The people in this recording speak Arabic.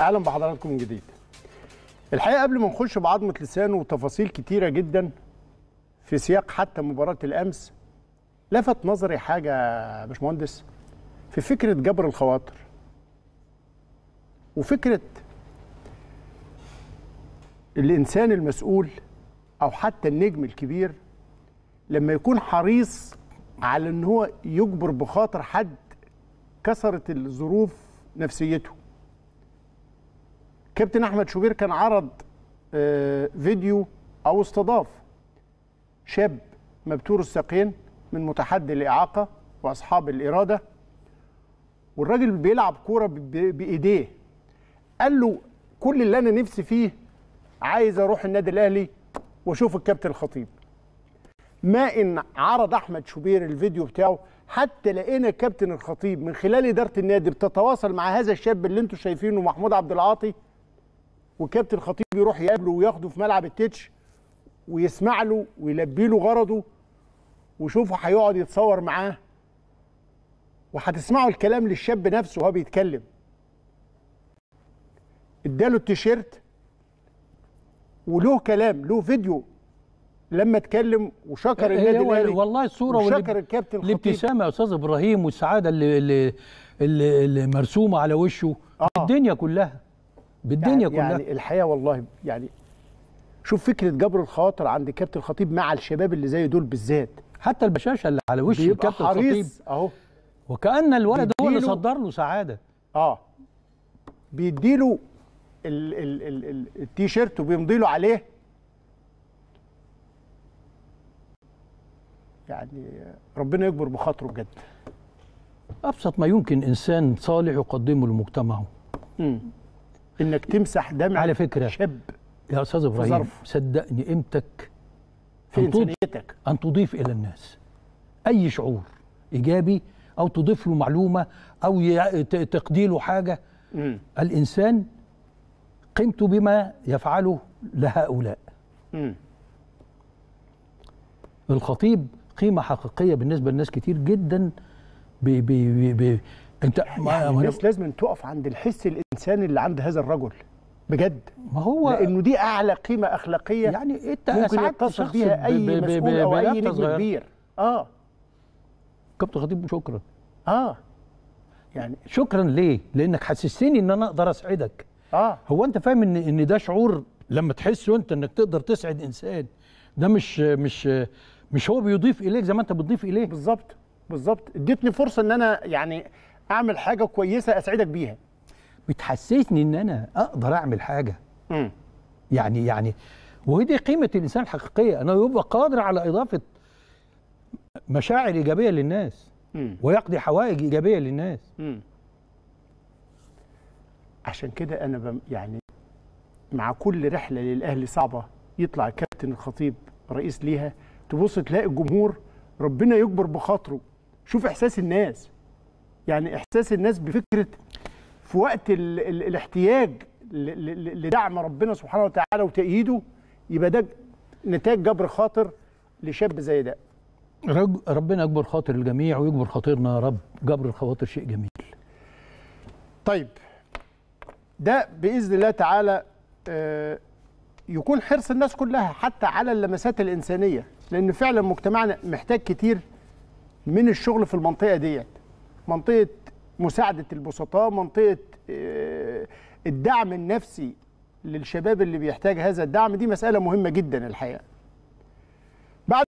اهلا بحضراتكم من جديد الحقيقه قبل ما نخش بعظمه لسانه وتفاصيل كتيره جدا في سياق حتى مباراه الامس لفت نظري حاجه يا باشمهندس في فكره جبر الخواطر وفكره الانسان المسؤول او حتى النجم الكبير لما يكون حريص على ان هو يجبر بخاطر حد كسرت الظروف نفسيته كابتن احمد شوبير كان عرض آه، فيديو او استضاف شاب مبتور الساقين من متحدي الاعاقه واصحاب الاراده والراجل بيلعب كوره بايديه قال له كل اللي انا نفسي فيه عايز اروح النادي الاهلي واشوف الكابتن الخطيب ما ان عرض احمد شوبير الفيديو بتاعه حتى لقينا الكابتن الخطيب من خلال اداره النادي بتتواصل مع هذا الشاب اللي انتم شايفينه محمود عبد العاطي والكابتن خطيب يروح يقابله وياخده في ملعب التتش ويسمع له ويلبي له غرضه وشوفه هيقعد يتصور معاه وهتسمعوا الكلام للشاب نفسه وهو بيتكلم اداله التيشيرت وله كلام له فيديو لما اتكلم وشكر إيه، النادي إيه، الاهلي والله الصوره وشكر الكابتن الابتسامه يا استاذ ابراهيم والسعاده اللي اللي, اللي مرسومه على وشه آه. الدنيا كلها بالدنيا يعني كلها يعني الحقيقه والله يعني شوف فكره جبر الخواطر عند كابتن الخطيب مع الشباب اللي زي دول بالذات حتى البشاشه اللي على وش الكابتن الخطيب اهو وكان الولد هو اللي صدر له سعاده اه بيديله التيشيرت وبيمضي له عليه يعني ربنا يكبر بخاطره بجد ابسط ما يمكن انسان صالح يقدمه لمجتمعه انك تمسح دمع على فكره شاب يا استاذ ابراهيم صدقني قيمتك في انسانيتك ان تضيف الى الناس اي شعور ايجابي او تضيف له معلومه او تقضي له حاجه مم. الانسان قيمته بما يفعله لهؤلاء مم. الخطيب قيمه حقيقيه بالنسبه لناس كتير جدا بي بي بي بي انت يعني ما يعني الناس لازم تقف عند الحس الانساني اللي عند هذا الرجل بجد ما هو لانه دي اعلى قيمه اخلاقيه يعني انت ممكن يتصل بيها اي مسؤول او اي نجم كبير اه كابتن خطيب شكرا اه يعني شكرا ليه؟ لانك حسستني ان انا اقدر اسعدك اه هو انت فاهم ان ان ده شعور لما تحسه انت انك تقدر تسعد انسان ده مش مش مش هو بيضيف اليك زي ما انت بتضيف اليه بالظبط بالظبط اديتني فرصه ان انا يعني اعمل حاجه كويسه اسعدك بيها بتحسسني ان انا اقدر اعمل حاجه مم. يعني يعني وهي قيمه الانسان الحقيقيه انه يبقى قادر على اضافه مشاعر ايجابيه للناس مم. ويقضي حوائج ايجابيه للناس مم. عشان كده انا بم يعني مع كل رحله للاهلي صعبه يطلع كابتن الخطيب رئيس ليها تبص تلاقي الجمهور ربنا يكبر بخاطره شوف احساس الناس يعني احساس الناس بفكره في وقت ال ال الاحتياج لدعم ربنا سبحانه وتعالى وتأييده يبقى ده نتاج جبر خاطر لشاب زي ده ربنا يجبر خاطر الجميع ويجبر خاطرنا يا رب جبر الخواطر شيء جميل طيب ده بإذن الله تعالى آه، يكون حرص الناس كلها حتى على اللمسات الإنسانية لأن فعلا مجتمعنا محتاج كتير من الشغل في المنطقة ديت منطقه مساعده البسطاء منطقه آه، الدعم النفسي للشباب اللي بيحتاج هذا الدعم دي مساله مهمه جدا الحقيقه